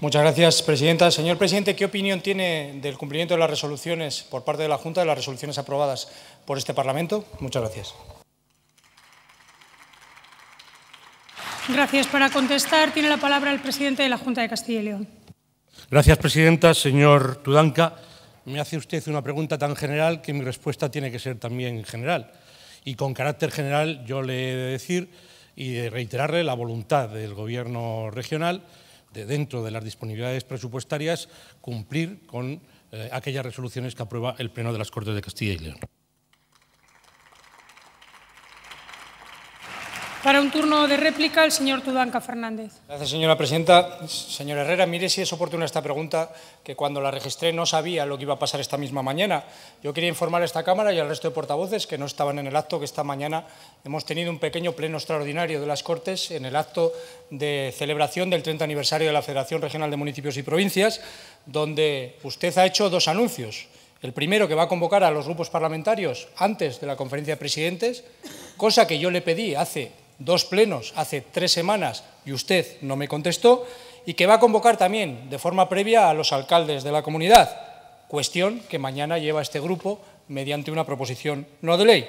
Muchas gracias, presidenta. Señor presidente, ¿qué opinión tiene del cumplimiento de las resoluciones por parte de la Junta de las resoluciones aprobadas por este Parlamento? Muchas gracias. Gracias. Para contestar, tiene la palabra el presidente de la Junta de Castilla y León. Gracias, presidenta. Señor Tudanca, me hace usted una pregunta tan general que mi respuesta tiene que ser también general. Y con carácter general yo le he de decir y de reiterarle la voluntad del Gobierno regional de dentro de las disponibilidades presupuestarias, cumplir con eh, aquellas resoluciones que aprueba el Pleno de las Cortes de Castilla y León. Para un turno de réplica, el señor Tudanca Fernández. Gracias, señora presidenta. señora Herrera, mire si es oportuna esta pregunta, que cuando la registré no sabía lo que iba a pasar esta misma mañana. Yo quería informar a esta Cámara y al resto de portavoces que no estaban en el acto, que esta mañana hemos tenido un pequeño pleno extraordinario de las Cortes en el acto de celebración del 30 aniversario de la Federación Regional de Municipios y Provincias, donde usted ha hecho dos anuncios. El primero, que va a convocar a los grupos parlamentarios antes de la conferencia de presidentes, cosa que yo le pedí hace dos plenos hace tres semanas y usted no me contestó, y que va a convocar también de forma previa a los alcaldes de la comunidad, cuestión que mañana lleva este grupo mediante una proposición no de ley.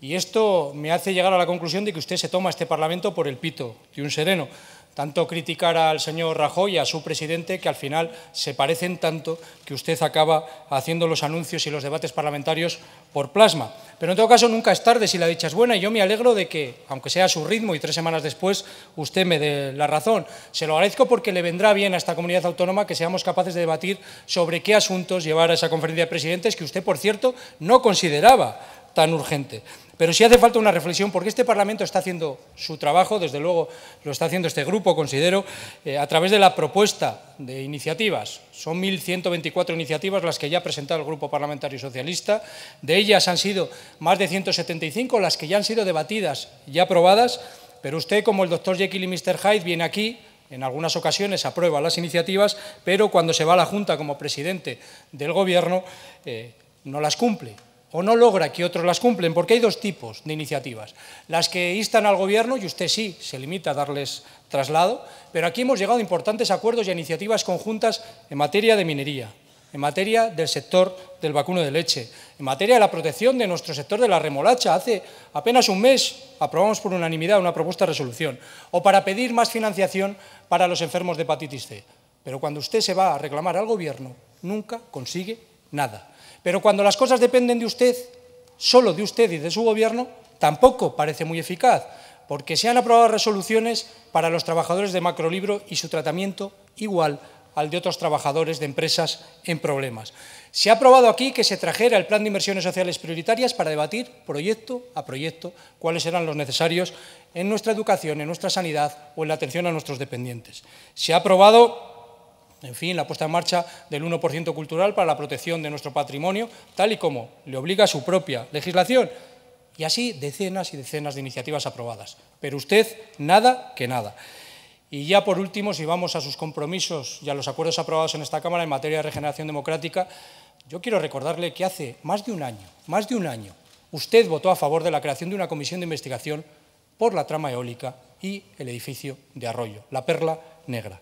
Y esto me hace llegar a la conclusión de que usted se toma este Parlamento por el pito de un sereno tanto criticar al señor Rajoy y a su presidente, que al final se parecen tanto que usted acaba haciendo los anuncios y los debates parlamentarios por plasma. Pero en todo caso, nunca es tarde si la dicha es buena y yo me alegro de que, aunque sea a su ritmo y tres semanas después, usted me dé la razón. Se lo agradezco porque le vendrá bien a esta comunidad autónoma que seamos capaces de debatir sobre qué asuntos llevar a esa conferencia de presidentes que usted, por cierto, no consideraba tan urgente. Pero sí hace falta una reflexión, porque este Parlamento está haciendo su trabajo, desde luego lo está haciendo este grupo, considero, eh, a través de la propuesta de iniciativas. Son 1.124 iniciativas las que ya ha presentado el Grupo Parlamentario Socialista. De ellas han sido más de 175 las que ya han sido debatidas y aprobadas, pero usted, como el doctor Jekyll y Mr. Hyde, viene aquí en algunas ocasiones aprueba las iniciativas, pero cuando se va a la Junta como presidente del Gobierno eh, no las cumple o no logra que otros las cumplen, porque hay dos tipos de iniciativas. Las que instan al Gobierno, y usted sí se limita a darles traslado, pero aquí hemos llegado a importantes acuerdos y iniciativas conjuntas en materia de minería, en materia del sector del vacuno de leche, en materia de la protección de nuestro sector de la remolacha. Hace apenas un mes aprobamos por unanimidad una propuesta de resolución, o para pedir más financiación para los enfermos de hepatitis C. Pero cuando usted se va a reclamar al Gobierno, nunca consigue nada. Pero cuando las cosas dependen de usted, solo de usted y de su gobierno, tampoco parece muy eficaz, porque se han aprobado resoluciones para los trabajadores de Macrolibro y su tratamiento igual al de otros trabajadores de empresas en problemas. Se ha aprobado aquí que se trajera el plan de inversiones sociales prioritarias para debatir proyecto a proyecto cuáles eran los necesarios en nuestra educación, en nuestra sanidad o en la atención a nuestros dependientes. Se ha aprobado en fin, la puesta en marcha del 1% cultural para la protección de nuestro patrimonio, tal y como le obliga su propia legislación. Y así decenas y decenas de iniciativas aprobadas. Pero usted, nada que nada. Y ya por último, si vamos a sus compromisos y a los acuerdos aprobados en esta Cámara en materia de regeneración democrática, yo quiero recordarle que hace más de un año, más de un año, usted votó a favor de la creación de una comisión de investigación por la trama eólica y el edificio de Arroyo, la Perla Negra.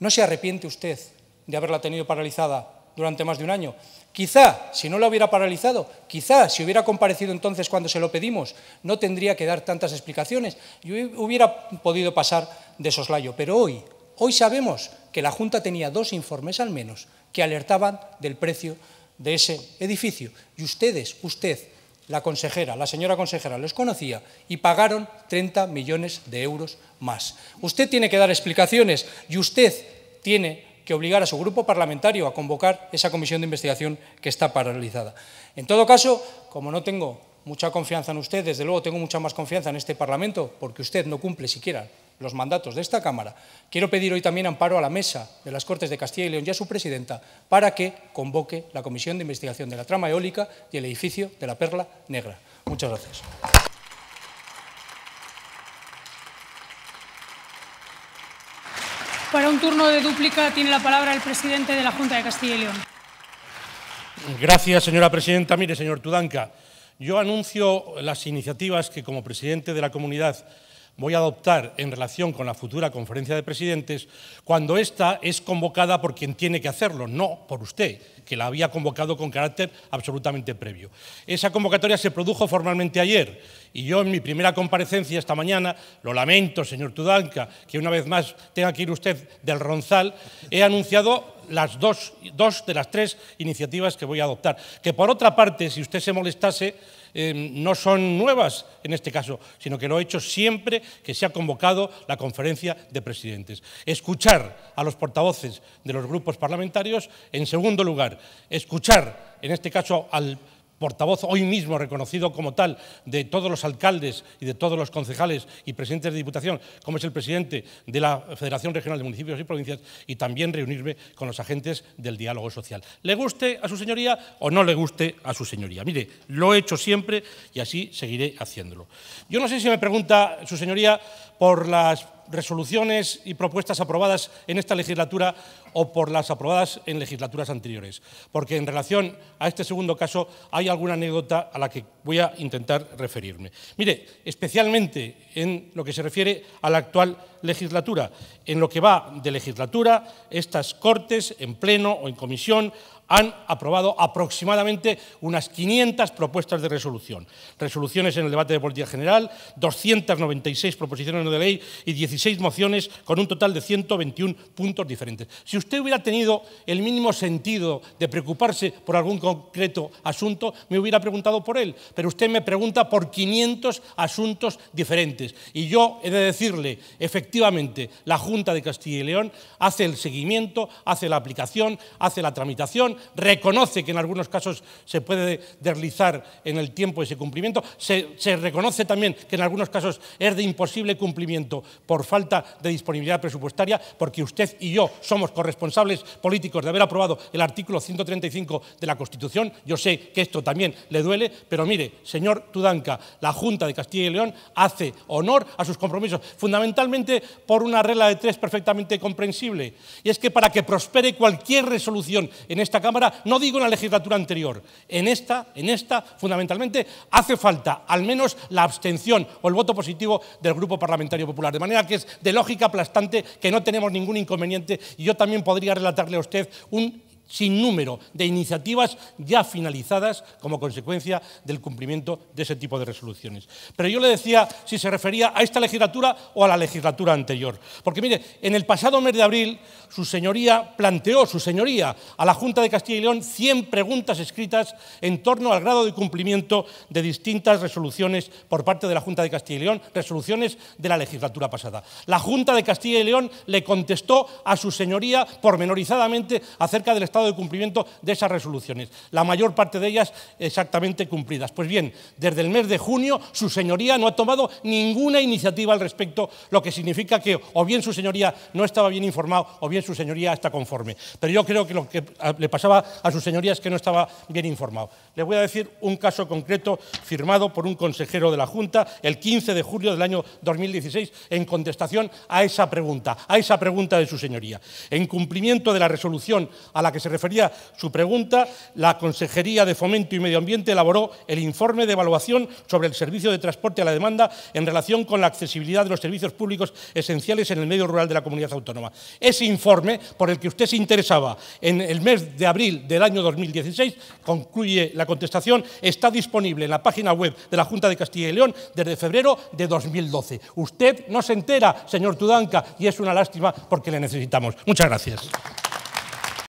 ¿No se arrepiente usted de haberla tenido paralizada durante más de un año? Quizá, si no la hubiera paralizado, quizá, si hubiera comparecido entonces cuando se lo pedimos, no tendría que dar tantas explicaciones y hubiera podido pasar de soslayo. Pero hoy, hoy sabemos que la Junta tenía dos informes al menos que alertaban del precio de ese edificio. Y ustedes, usted, la consejera, la señora consejera, los conocía y pagaron 30 millones de euros más. Usted tiene que dar explicaciones y usted tiene que obligar a su grupo parlamentario a convocar esa comisión de investigación que está paralizada. En todo caso, como no tengo mucha confianza en usted, desde luego tengo mucha más confianza en este Parlamento, porque usted no cumple siquiera los mandatos de esta Cámara, quiero pedir hoy también amparo a la mesa de las Cortes de Castilla y León y a su presidenta para que convoque la Comisión de Investigación de la Trama Eólica y el edificio de la Perla Negra. Muchas gracias. Para un turno de dúplica tiene la palabra el presidente de la Junta de Castilla y León. Gracias, señora presidenta. Mire, señor Tudanca, yo anuncio las iniciativas que como presidente de la comunidad voy a adoptar en relación con la futura conferencia de presidentes cuando ésta es convocada por quien tiene que hacerlo, no por usted, que la había convocado con carácter absolutamente previo. Esa convocatoria se produjo formalmente ayer y yo en mi primera comparecencia esta mañana, lo lamento, señor Tudanca, que una vez más tenga que ir usted del Ronzal, he anunciado las dos, dos de las tres iniciativas que voy a adoptar. Que por otra parte, si usted se molestase, eh, no son nuevas en este caso, sino que lo he hecho siempre que se ha convocado la conferencia de presidentes. Escuchar a los portavoces de los grupos parlamentarios. En segundo lugar, escuchar, en este caso, al portavoz hoy mismo reconocido como tal de todos los alcaldes y de todos los concejales y presidentes de Diputación, como es el presidente de la Federación Regional de Municipios y Provincias, y también reunirme con los agentes del diálogo social. Le guste a su señoría o no le guste a su señoría. Mire, lo he hecho siempre y así seguiré haciéndolo. Yo no sé si me pregunta su señoría por las resoluciones y propuestas aprobadas en esta legislatura o por las aprobadas en legislaturas anteriores, porque en relación a este segundo caso hay alguna anécdota a la que voy a intentar referirme. Mire, especialmente en lo que se refiere a la actual legislatura, en lo que va de legislatura, estas Cortes, en pleno o en comisión, han aprobado aproximadamente unas 500 propuestas de resolución. Resoluciones en el debate de política general, 296 proposiciones de ley y 16 mociones con un total de 121 puntos diferentes. Si usted hubiera tenido el mínimo sentido de preocuparse por algún concreto asunto, me hubiera preguntado por él, pero usted me pregunta por 500 asuntos diferentes. Y yo he de decirle, efectivamente, la Junta de Castilla y León hace el seguimiento, hace la aplicación, hace la tramitación, reconoce que en algunos casos se puede deslizar en el tiempo ese cumplimiento, se, reconoce también que en algunos casos es de imposible cumplimiento por falta de disponibilidad presupuestaria, porque usted y yo somos corresponsables políticos de haber aprobado el artículo 135 de la Constitución. Yo sé que esto también le duele, pero mire, señor Tudanca, la Junta de Castilla y León hace honor a sus compromisos, fundamentalmente por una regla de tres perfectamente comprensible, y es que para que prospere cualquier resolución en esta no digo en la legislatura anterior, en esta, en esta, fundamentalmente, hace falta al menos la abstención o el voto positivo del Grupo Parlamentario Popular. De manera que es de lógica aplastante que no tenemos ningún inconveniente y yo también podría relatarle a usted un sin número de iniciativas ya finalizadas como consecuencia del cumplimiento de ese tipo de resoluciones. Pero yo le decía si se refería a esta legislatura o a la legislatura anterior. Porque mire, en el pasado mes de abril su señoría planteó, su señoría, a la Junta de Castilla y León 100 preguntas escritas en torno al grado de cumplimiento de distintas resoluciones por parte de la Junta de Castilla y León, resoluciones de la legislatura pasada. La Junta de Castilla y León le contestó a su señoría pormenorizadamente acerca del estado de cumplimiento de esas resoluciones, la mayor parte de ellas exactamente cumplidas. Pues bien, desde el mes de junio su señoría no ha tomado ninguna iniciativa al respecto, lo que significa que o bien su señoría no estaba bien informado o bien su señoría está conforme. Pero yo creo que lo que le pasaba a su señoría es que no estaba bien informado. Le voy a decir un caso concreto firmado por un consejero de la Junta el 15 de julio del año 2016 en contestación a esa pregunta, a esa pregunta de su señoría. En cumplimiento de la resolución a la que se refería su pregunta, la Consejería de Fomento y Medio Ambiente elaboró el informe de evaluación sobre el servicio de transporte a la demanda en relación con la accesibilidad de los servicios públicos esenciales en el medio rural de la comunidad autónoma. Ese informe, por el que usted se interesaba en el mes de abril del año 2016, concluye la contestación, está disponible en la página web de la Junta de Castilla y León desde febrero de 2012. Usted no se entera, señor Tudanca, y es una lástima porque le necesitamos. Muchas gracias.